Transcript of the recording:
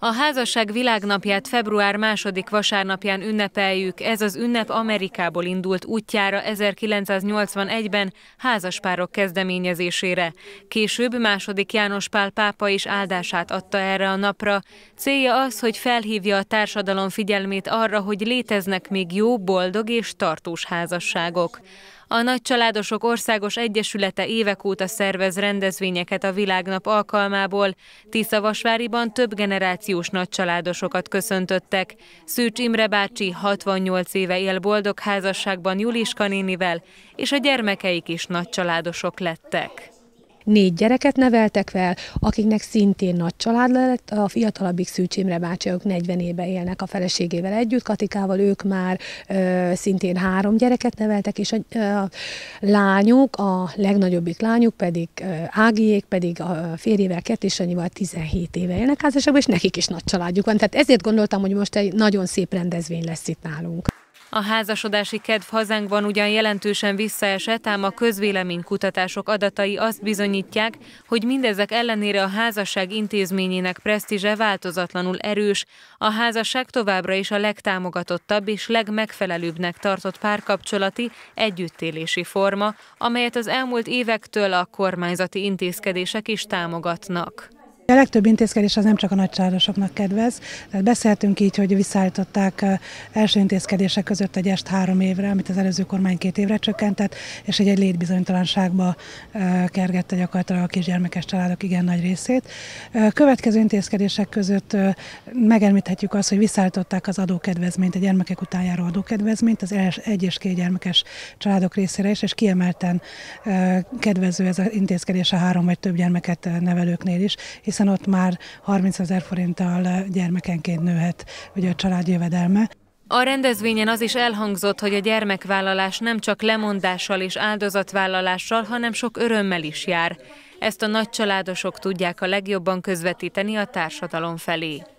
A házasság világnapját február második vasárnapján ünnepeljük, ez az ünnep Amerikából indult útjára 1981-ben házaspárok kezdeményezésére. Később második János Pál pápa is áldását adta erre a napra. Célja az, hogy felhívja a társadalom figyelmét arra, hogy léteznek még jó, boldog és tartós házasságok. A Nagycsaládosok Országos Egyesülete évek óta szervez rendezvényeket a világnap alkalmából. Tiszavasváriban több generáció generációs nagycsaládosokat köszöntöttek. Szűcs Imre bácsi 68 éve él boldog házasságban Juliska nénivel, és a gyermekeik is nagycsaládosok lettek négy gyereket neveltek fel, akiknek szintén nagy család lett, a fiatalabbik szűcsémre Imre bácsiak 40 éve élnek a feleségével együtt, Katikával ők már ö, szintén három gyereket neveltek, és a, ö, a lányuk, a legnagyobbik lányuk pedig ö, Ágiék, pedig a férjével, kettésanyival 17 éve élnek házasságban, és nekik is nagy családjuk van. Tehát ezért gondoltam, hogy most egy nagyon szép rendezvény lesz itt nálunk. A házasodási kedv hazánkban ugyan jelentősen visszaesett, ám a közvéleménykutatások adatai azt bizonyítják, hogy mindezek ellenére a házasság intézményének presztízse változatlanul erős, a házasság továbbra is a legtámogatottabb és legmegfelelőbbnek tartott párkapcsolati, együttélési forma, amelyet az elmúlt évektől a kormányzati intézkedések is támogatnak. A legtöbb intézkedés az nem csak a nagycsárosoknak kedvez, tehát beszéltünk így, hogy visszaállították első intézkedések között egy est három évre, amit az előző kormány két évre csökkentett, és egy, egy létbizonytalanságba kergette gyakorlatilag a kisgyermekes családok igen nagy részét. Következő intézkedések között megemlíthetjük azt, hogy visszaállították az adókedvezményt, a gyermekek után járó adókedvezményt az egy és két gyermekes családok részére is, és kiemelten kedvező ez az intézkedés a három vagy több gyermeket nevelőknél is, hiszen hiszen ott már 30 ezer forinttal gyermekenként nőhet ugye a család jövedelme. A rendezvényen az is elhangzott, hogy a gyermekvállalás nem csak lemondással és áldozatvállalással, hanem sok örömmel is jár. Ezt a nagycsaládosok tudják a legjobban közvetíteni a társadalom felé.